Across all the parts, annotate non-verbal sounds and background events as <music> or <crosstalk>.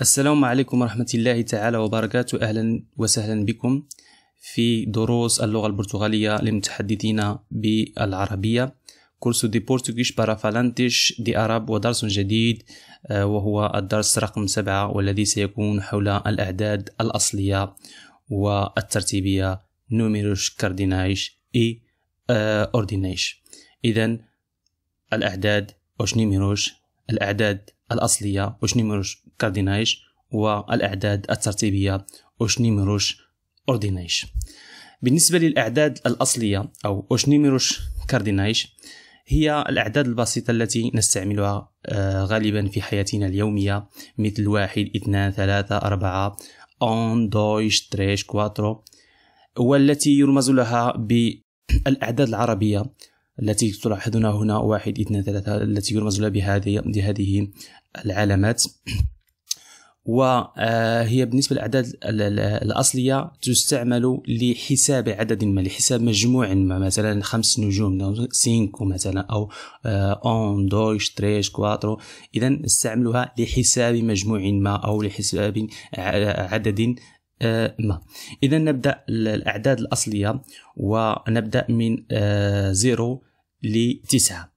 السلام عليكم ورحمة الله تعالى وبركاته أهلا وسهلا بكم في دروس اللغة البرتغالية للمتحدثين بالعربية كورس دي بورتوغيش بارا فالانتش دي أراب ودرس جديد آه، وهو الدرس رقم سبعة والذي سيكون حول الأعداد الأصلية والترتيبية نوميروش كاردينايش إي آه، أوردينايش إذا الأعداد أوش نيميروش الأعداد الأصلية أوش نيميروش كاردينايش والأعداد الترتيبية أوشنيميروش أوردينايش بالنسبة للأعداد الأصلية أو أوشنيميروش كاردينايش هي الأعداد البسيطة التي نستعملها آه، غالبا في حياتنا اليومية مثل واحد اثنان ثلاثة أربعة أون دويش تريش كواترو والتي يرمز لها بالأعداد العربية التي تلاحظون هنا واحد اثنان ثلاثة التي يرمز لها بهذه بهذه العلامات وهي آه، بالنسبه للاعداد الاصليه تستعمل لحساب عدد ما لحساب مجموع ما مثلا خمس نجوم سينكو مثلا او اون دويش تريش كواترو اذا نستعملها لحساب مجموع ما او لحساب آه، عدد آه، ما اذا نبدا الاعداد الاصليه ونبدا من 0 لتسعة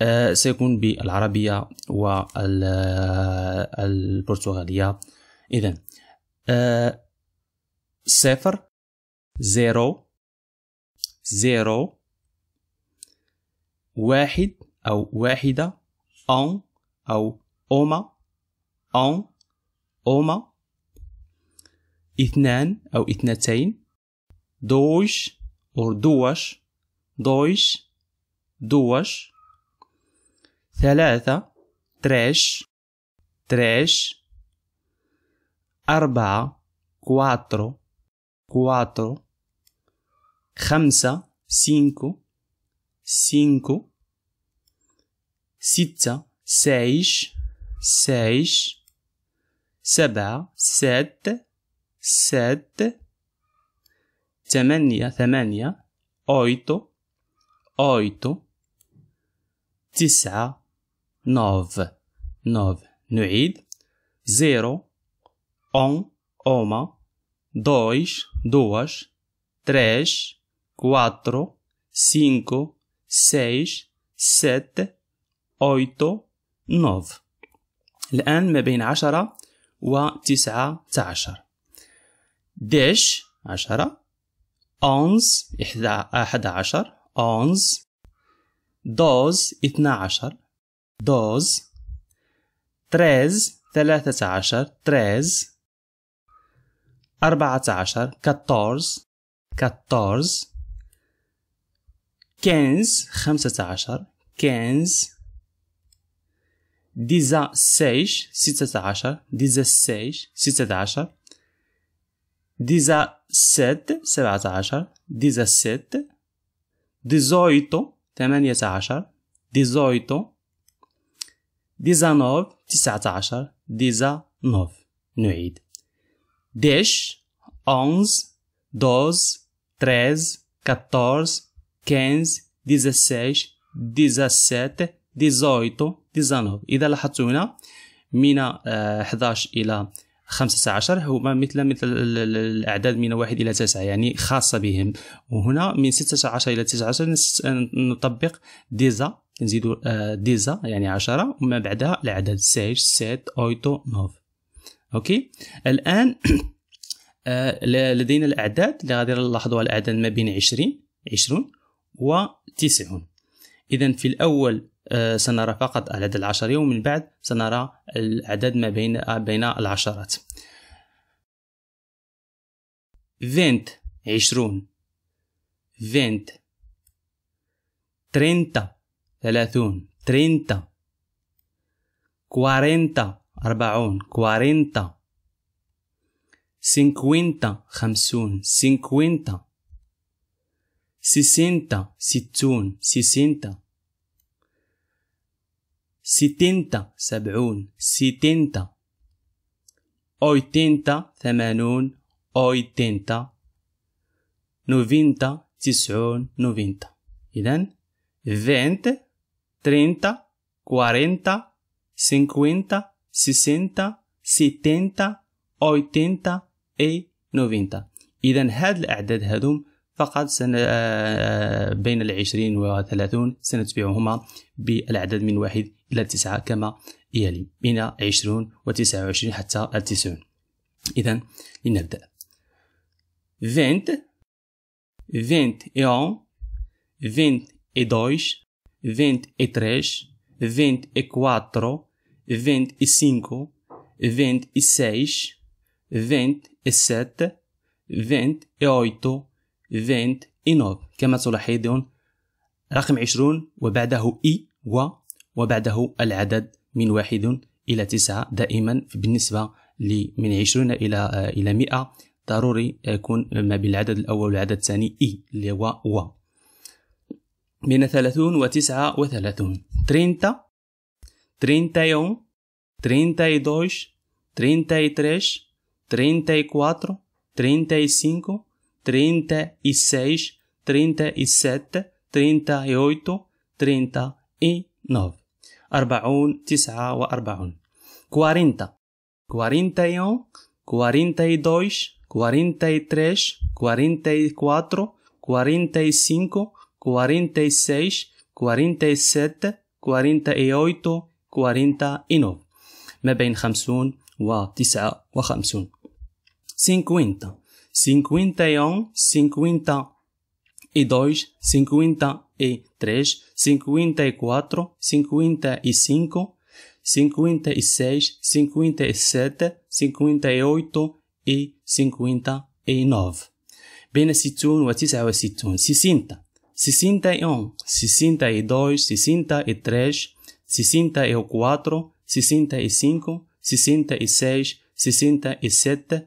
آه، سيكون بالعربية والبرتغالية إذا آه، صفر زيرو زيرو واحد أو واحدة أون أو أوما أون أوما اثنان أو اثنتين دوش أو دوش دوش دوش ثلاثة تريش تريش أربعة كواترو كواترو خمسة سينكو سينكو ستة سايش سايش سبعة سات سات ثمانية ثمانية أويتو أويتو تسعة نوف نوف نعيد زيرو اون اوما دويش دوش تريش كواترو سينكو سيش ست اويتو نوف الآن ما بين عشرة و تسعة عشر ديش عشرة أونز إحدى عشر أونز دوز اثنا عشر دوز تريز ثلاثة عشر تريز أربعة عشر كاتورز كاتورز كينز خمسة عشر كينز ديزا سيش ستة عشر ديزا سيش ستة عشر ديزا ست سبعة عشر ديزا ست ديزويتو ثمانية عشر ديزويتو ديزانوف تسعة عشر ديزانوف نعيد ديش أونز دوز تريز كاتورز كنز ديزاسيش ديزاسات ديزويتو ديزانوف إذا لاحظتوا هنا من 11 آه، إلى خمسة عشر هما مثل مثل الأعداد من واحد إلى تسعة يعني خاصة بهم وهنا من ستة عشر إلى تسعة عشر نطبق ديزا نزيدو آه، ديزا يعني عشرة وما بعدها الأعداد سيج سيت أويتو نوف أوكي الآن <clears throat> آه، لدينا الأعداد اللي غادي نلاحظوها الأعداد ما بين عشرين عشرون وتسعون إذا في الأول آه، سنرى فقط العدد العشري ومن بعد سنرى العدد ما بين بين العشرات فينت عشرون فينت ترينتا ثلاثون ترينتا كوارينتا أربعون كوارينتا سينكوينتا خمسون سينكوينتا سيسينتا ستون سيسينتا ستين سبعون ستين أويتينتا ثمانون أويتينتا نوفين تسعون نوفين إذن فينت ترينتا كوارينتا سينكوينتا سيسينتا ستينتا أويتينتا إي نوفينتا إذا هاد الأعداد هادوم فقط سنة آه، آه، بين العشرين وثلاثون سنتبعهما بالعدد من واحد إلى تسعة كما يلي من عشرون وتسعة وعشرين حتى التسعون إذا لنبدأ فينت فينت إيون فينت إدويش فينت إتريش فينت إكواترو فينت إسينكو فينت إسايش فينت إسات فينت إويتو فينت إنوف كما تلاحظون رقم عشرون وبعده إي و وبعده العدد من واحد إلى تسعة دائما بالنسبة من عشرون إلى إلى مئة ضروري يكون ما بين العدد الأول والعدد الثاني إي اللي هو و من ثلاثون وتسعة وثلاثون ترينتا ترينتا يوم ترينتا يدوش ترينتا يتريش ترينتا يكواترو ترينتا يسينكو 36, 37, 38, 39. 40, 49. 40. 41, 42, 43, 44, 45, 46, 47, 48, 49. ما بين 50 و 59. 50 cinquenta e um, cinquenta e dois, cinquenta e três, cinquenta e quatro, cinquenta e cinco, cinquenta e seis, cinquenta cinquenta cinquenta e e e e e sete, oito nove. a sessenta um, 59. Bene, se tu não atisse, eu quatro, sessenta e cinco, sessenta e seis, sessenta e sete.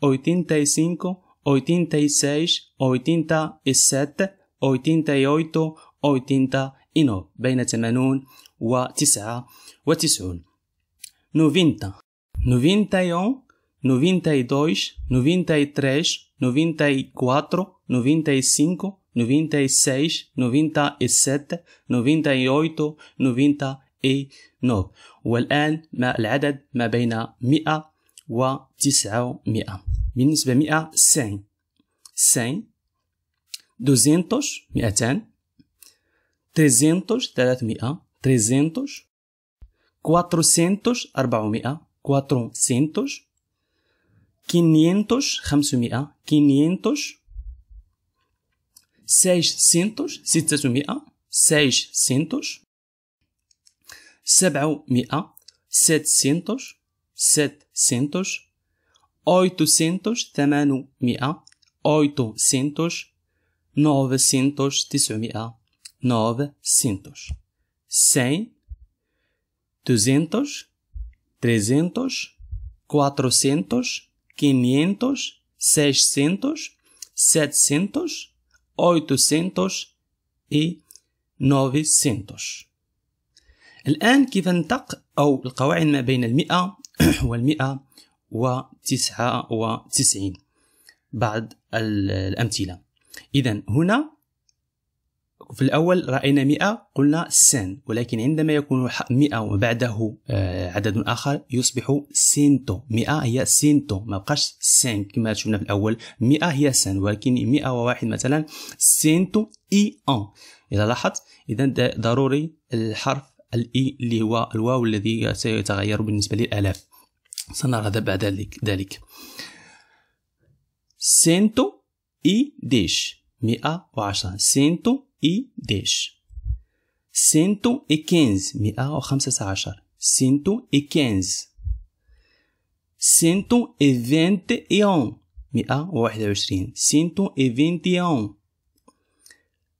85, 86, 87, 88, 89 بين 80 و 99 90 91 92 93 94 95 96 97 98 99 والآن ما العدد ما بين 100 وتسعمائة بالنسبة مئة سين سين دوزينتوش مئتان تريزينتوش ثلاثمائة تريزينتوش كواتروسينتوش أربعمائة كواتروسينتوش كينينتوش خمسمائة كينينتوش سيشسينتوش ستمائة سيشسينتوش سبعمائة سينتوش ست مئة تسع 700 800 800 900 900 900 100 200 300 400 500 600 700 800 و 900 الآن كيف ننطق أو القواعد ما بين المئة <clears throat> والمئة وتسعة وتسعين بعض الأمثلة إذا هنا في الأول رأينا مئة قلنا سين ولكن عندما يكون مئة وبعده آه، عدد آخر يصبح سينتو مئة هي سينتو ما بقاش سين كما شفنا في الأول مئة هي سين ولكن مئة وواحد مثلا سينتو إي أن إذا لاحظت إذا ضروري الحرف الاي اللي هو الواو الذي سيتغير بالنسبه للالاف سنرى بعد ذلك سينتو اي ديش مئة وعشرة سينتو اي ديش سينتو اي كينز مئة وخمسة عشر سينتو اي كينز سينتو اي فينت أون مئة وواحد وعشرين سينتو اي فينت أون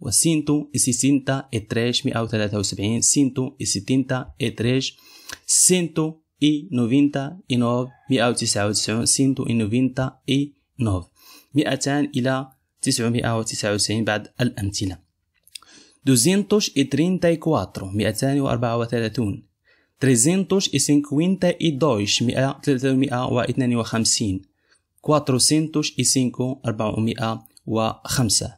وسينتو سيسينتا اتريش مئة وثلاثة وسبعين سينتو ستينتا اتريش سينتو اي نوفينتا اي نوف مئة وتسعة وتسعون سينتو اي نوفينتا اي نوف مئتان إلى تسعمائة وتسعة وتسعين بعد الأمثلة دوزينتوش اي ترينتا اي كواترو مئتان وأربعة وثلاثون تريزينتوش اي سينكوينتا اي دويش مئة ثلاثمائة واثنان وخمسين كواتروسينتوش اي سينكو أربعمائة وخمسة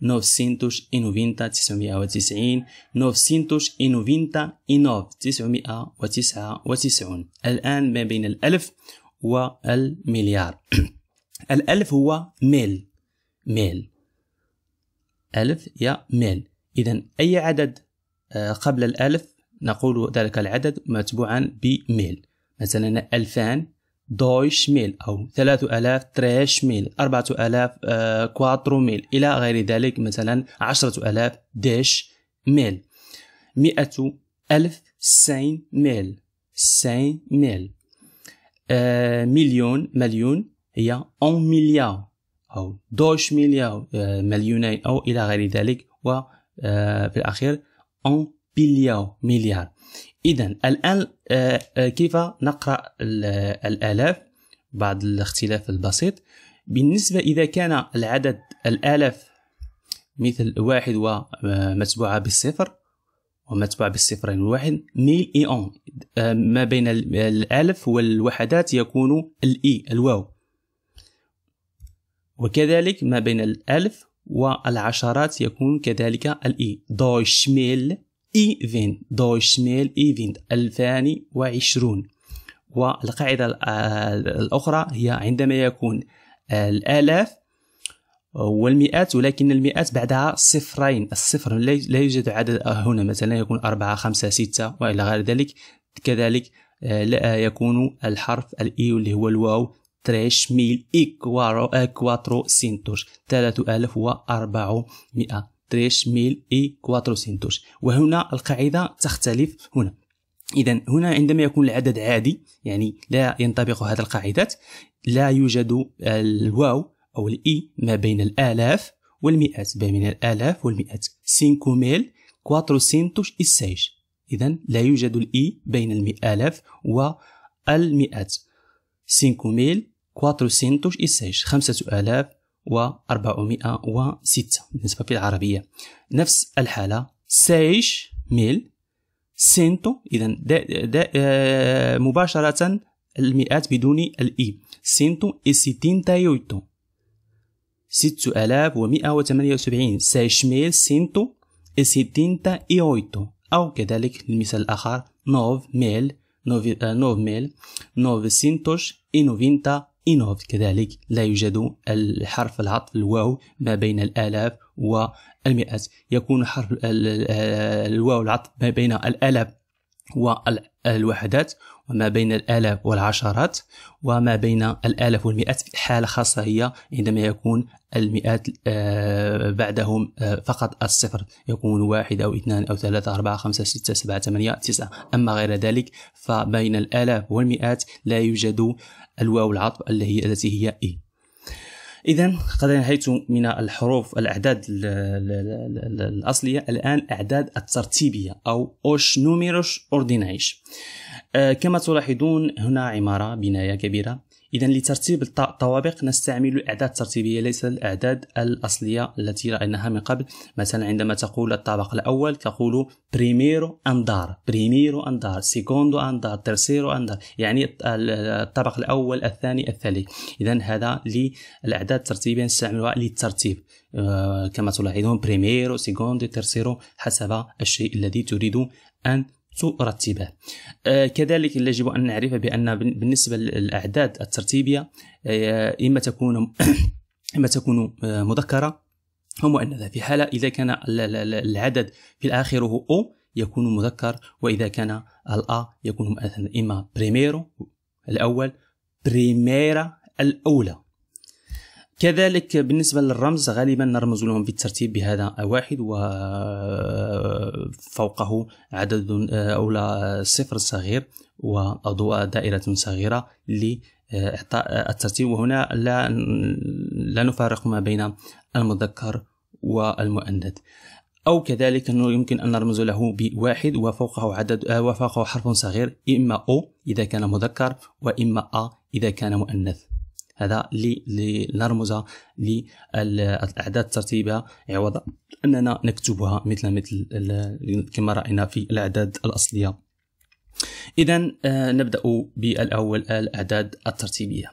990 990 999 999 الآن ما بين الألف والمليار <coughs> الألف هو ميل ميل ألف يا ميل إذا أي عدد آه، قبل الألف نقول ذلك العدد متبوعا بميل مثلا ألفان دويش ميل أو ثلاثة الاف تريش ميل اربعة الاف آه، كواترو ميل إلى غير ذلك مثلا عشرة الاف ديش ميل مئة ألف سين ميل سين ميل آه مليون مليون هي أون مليار أو دوش مليار آه مليونين أو إلى غير ذلك وفي آه، الأخير أون بليار مليار اذا الان آه، آه، كيف نقرا الالاف بعد الاختلاف البسيط بالنسبه اذا كان العدد الالاف مثل واحد ومتبوعه آه، بالصفر ومتبوعة بالصفرين الواحد ميل اي اون ما بين الالف والوحدات يكون الاي الواو وكذلك ما بين الالف والعشرات يكون كذلك الاي دويش ميل ايفين دويش ميل ايفنت 2020 والقاعدة آه، الأخرى هي عندما يكون آه، الآلاف والمئات ولكن المئات بعدها صفرين الصفر لا يوجد عدد آه، هنا مثلا يكون أربعة خمسة ستة وإلى غير ذلك كذلك لا يكون الحرف الإي اللي هو الواو تريش ميل إكوارو إكواترو سنتوش ثلاثة ألف وأربعمائة 3400 وهنا القاعدة تختلف هنا إذا هنا عندما يكون العدد عادي يعني لا ينطبق هذا القاعدات لا يوجد الواو أو الإي ما بين الآلاف والمئات ما بين الآلاف والمئات 5406 إذا لا يوجد الإي بين الآلاف والمئات 5406 5000 و406 بالنسبة العربية نفس الحالة سايش ميل سنتو إذا آه، مباشرة المئات بدون الإي سنتو إي ستين تايوتو ست آلاف ومئة وثمانية وسبعين ميل سنتو إي ستين تايوتو أو كذلك المثال الآخر نوف ميل نوف, آه، نوف ميل نوف سنتوش إي نوفينتا انوف كذلك لا يوجد الحرف العطف الواو ما بين الالاف والمئات يكون حرف الواو العطف ما بين الالاف والوحدات وما بين الآلاف والعشرات وما بين الآلاف والمئات في حالة خاصة هي عندما يكون المئات آه، بعدهم آه، فقط الصفر يكون واحد أو اثنان أو ثلاثة أربعة خمسة ستة سبعة ثمانية تسعة أما غير ذلك فبين الآلاف والمئات لا يوجد الواو العطف اللي هي التي هي اي اذا قد انتهيت من الحروف الاعداد الـ الـ الـ الـ الـ الـ الاصليه الان اعداد الترتيبيه او اوش نوميروش اوردينايش آه، كما تلاحظون هنا عماره بنايه كبيره إذا لترتيب الطوابق نستعمل الأعداد الترتيبية ليس الأعداد الأصلية التي رأيناها من قبل مثلا عندما تقول الطابق الأول تقول بريميرو أندار بريميرو أندار سيكوندو أندار ترسيرو أندار يعني الطابق الأول الثاني الثالث إذا هذا للأعداد الترتيبية نستعملها للترتيب آه، كما تلاحظون بريميرو سيكوندو ترسيرو حسب الشيء الذي تريد أن ترتبه آه، كذلك يجب أن نعرف بأن بالنسبة للأعداد الترتيبية آه، إما تكون <coughs> إما تكون آه، مذكرة أو مؤنثة في حالة إذا كان العدد في الآخر هو أو يكون مذكر وإذا كان الأ يكون مؤنثا إما بريميرو الأول بريميرا الأولى كذلك بالنسبة للرمز غالبا نرمز لهم بالترتيب بهذا واحد وفوقه عدد آه، أو صفر صغير وأضواء دائرة صغيرة لإعطاء الترتيب وهنا لا, لا نفارق ما بين المذكر والمؤنث أو كذلك أنه يمكن أن نرمز له بواحد وفوقه عدد آه، وفوقه حرف صغير إما أو إذا كان مذكر وإما أ إذا كان مؤنث هذا لنرمز للأعداد ترتيبها عوض أننا نكتبها مثل مثل كما رأينا في الأعداد الأصلية إذا آه، نبدأ بالأول الأعداد الترتيبية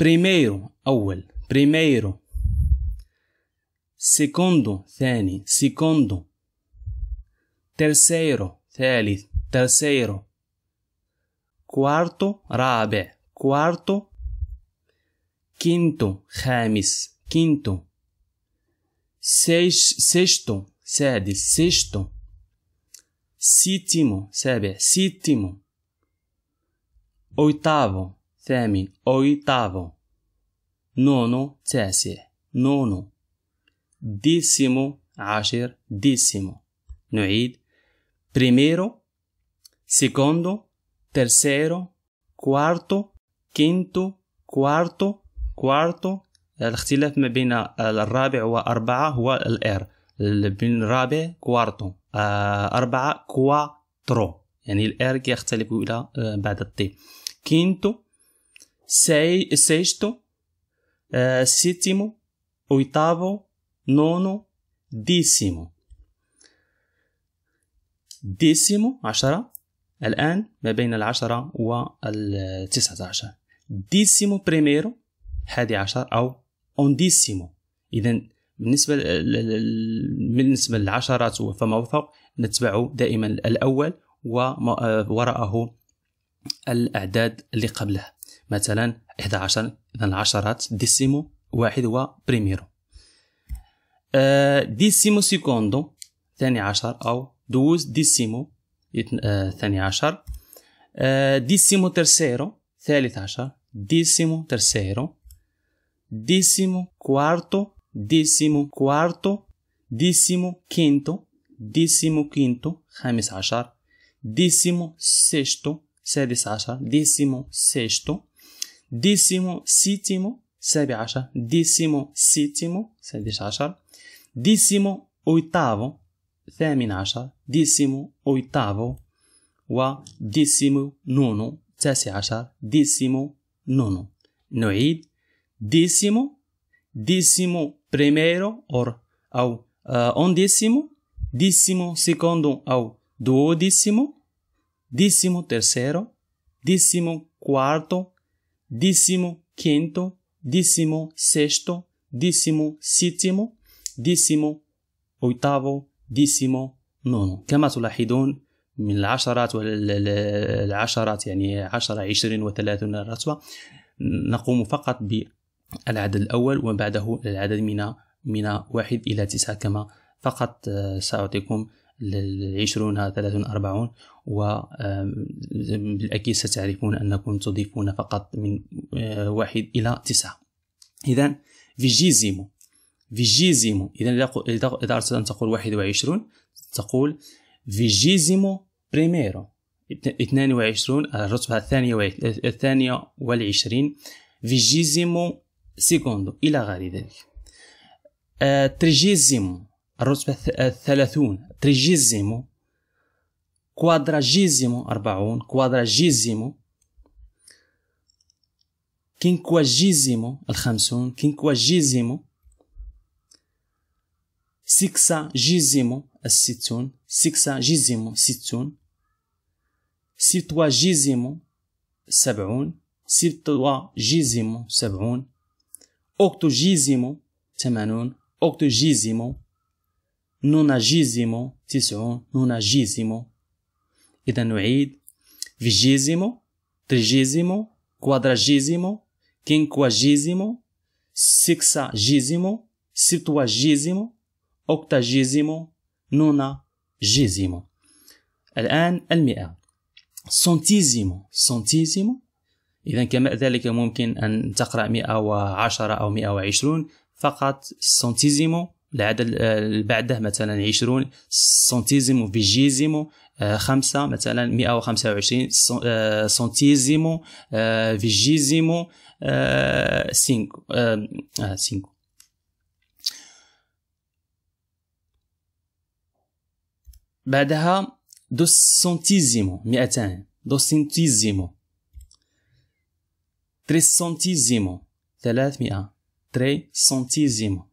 بريميرو أول بريميرو سيكوندو ثاني سيكوندو ترسيرو ثالث ترسيرو كوارتو رابع كوارتو quinto خامس quinto seis, sexto سادس sexto sétimo سابع sétimo oitavo ثامن oitavo nono تاسع nono décimo عشر décimo نعيد primeiro segundo terceiro quarto quinto quarto كوارتو الاختلاف ما بين الرابع وأربعة هو الار بين الرابع كوارتو آه، أربعة كواترو يعني الار يختلف إلى آه، بعد الطي كينتو سي سيشتو آه، سيتيمو ويتافو نونو ديسيمو ديسيمو عشرة الآن ما بين العشرة والتسعة عشر ديسيمو بريميرو حادي عشر أو أونديسيمو إذا بالنسبة بالنسبة للعشرات فما فوق نتبع دائما الأول ووراءه آه، الأعداد اللي قبلها مثلا 11 إذا العشرات ديسيمو واحد وبريميرو آه، ديسيمو سيكوندو ثاني عشر أو دوز ديسيمو آه، ثاني عشر ديسيمو ترسيرو ثالث عشر ديسيمو ترسيرو décimo quarto, décimo quarto, décimo quinto, décimo quinto, خامس عشر, décimo sexto, سادس عشر, décimo sexto, décimo sétimo, سابع عشر, décimo sétimo, سادس عشر, décimo oitavo, ثامن عشر, décimo oitavo, وديسيمو نونو تاسع عشر décimo nono. نعيد décimo décimo primero or, uh, undécimo décimo segundo ou duodécimo décimo terceiro, décimo quarto décimo quinto décimo sexto décimo sétimo décimo oitavo décimo nono كما تلاحظون من العشرات والعشرات يعني عشرة عشرين وثلاثون 30 رتبة نقوم فقط ب العدد الأول وبعده العدد من من واحد إلى تسعة كما فقط آه، سأعطيكم العشرون ثلاثون أربعون وبالأكيد ستعرفون أنكم تضيفون فقط من آه، واحد إلى تسعة إذا فيجيزيمو فيجيزيمو إذا إذا أردت أن تقول واحد وعشرون تقول فيجيزيمو بريميرو اثنان وعشرون الرتبة الثانية الثانية والعشرين فيجيزيمو سيكوندو إلى غير ذلك آه، تريجيزيمو الرتبة آه، الثلاثون تريجيزيمو كوادراجيزيمو أربعون كوادراجيزيمو كينكواجيزيمو الخمسون كينكواجيزيمو سيكسا جيزيمو الستون سيكسا جيزيمو ستون سيتوا جيزيمو سبعون سيتوا جيزيمو سبعون أكتوجيزيمو ثمانون أكتوجيزيمو نوناجيزيمو تسعون نوناجيزيمو إذا نعيد فيجيزيمو تريجيزيمو كوادراجيزيمو كينكواجيزيمو سكساجيزيمو ستواجيزيمو أكتاجيزيمو نوناجيزيمو الآن المئة سنتيزيمو سنتيزيمو إذا كما ذلك ممكن أن تقرأ 110 أو 120 فقط سنتيزيمو العدد آه، بعده مثلا 20 سنتيزيمو فيجيزيمو آه، خمسة مثلا 125 آه، سنتيزيمو فيجيزيمو سينكو سينكو بعدها دو سنتيزيمو 200 دو سنتيزيمو 3 centisimo. 300. 3 centisimo.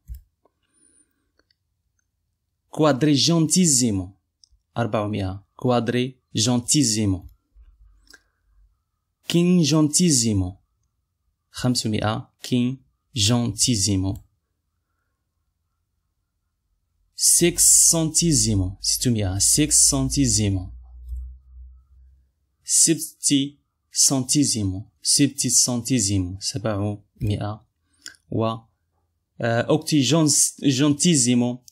Quadrigentisimo. 400. Quadrigentisimo. Quingentisimo. 500. Quingentisimo. Six centisimo. Six سنتيزيم سبتي سنتيزيم سبعمائة و أوكتي جونتيزيم جونتيزيمو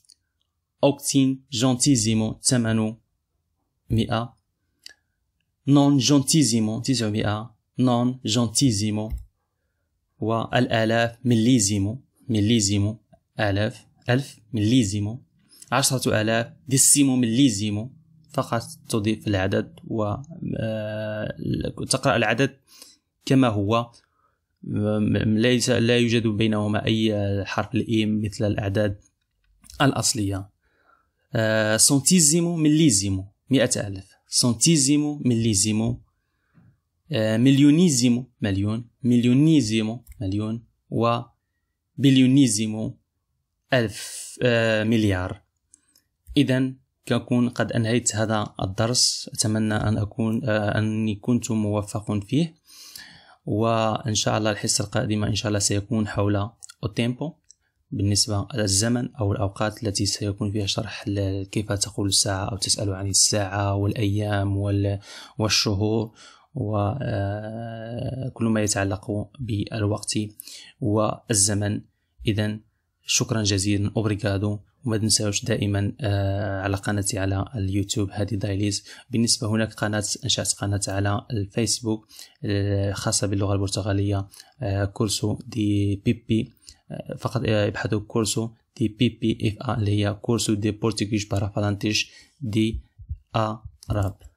أوكتين جونتيزيمو ثمانمائة نون جونتيزيم تسعمائة نون و والآلاف مليزيمو مليزيمو آلاف ألف مليزيمو عشرة آلاف ديسيمو مليزيمو فقط تضيف العدد وتقرأ آه، العدد كما هو ليس لا يوجد بينهما أي حرف الإيم مثل الأعداد الأصلية آه، سنتيزيمو مليزيمو مئة ألف سنتيزيمو مليزيمو آه، مليونيزيمو مليون مليونيزيمو مليون و بليونيزيمو ألف مليار إذا كنكون قد أنهيت هذا الدرس أتمنى أن أكون آه، أني كنت موفق فيه وإن شاء الله الحصة القادمة إن شاء الله سيكون حول التيمبو بالنسبة للزمن أو الأوقات التي سيكون فيها شرح كيف تقول الساعة أو تسأل عن الساعة والأيام والشهور وكل آه، ما يتعلق بالوقت والزمن إذا شكرا جزيلا أوبريكادو وما تنساوش دائما آه، على قناتي على اليوتيوب هذه دايليز بالنسبه هناك قناه انشات قناه على الفيسبوك آه، خاصه باللغه البرتغاليه آه، كورسو دي بيبي فقط ابحثوا كورسو دي بيبي اف ا اللي هي كورسو دي بورتوغيش بارافالانتيش دي اراب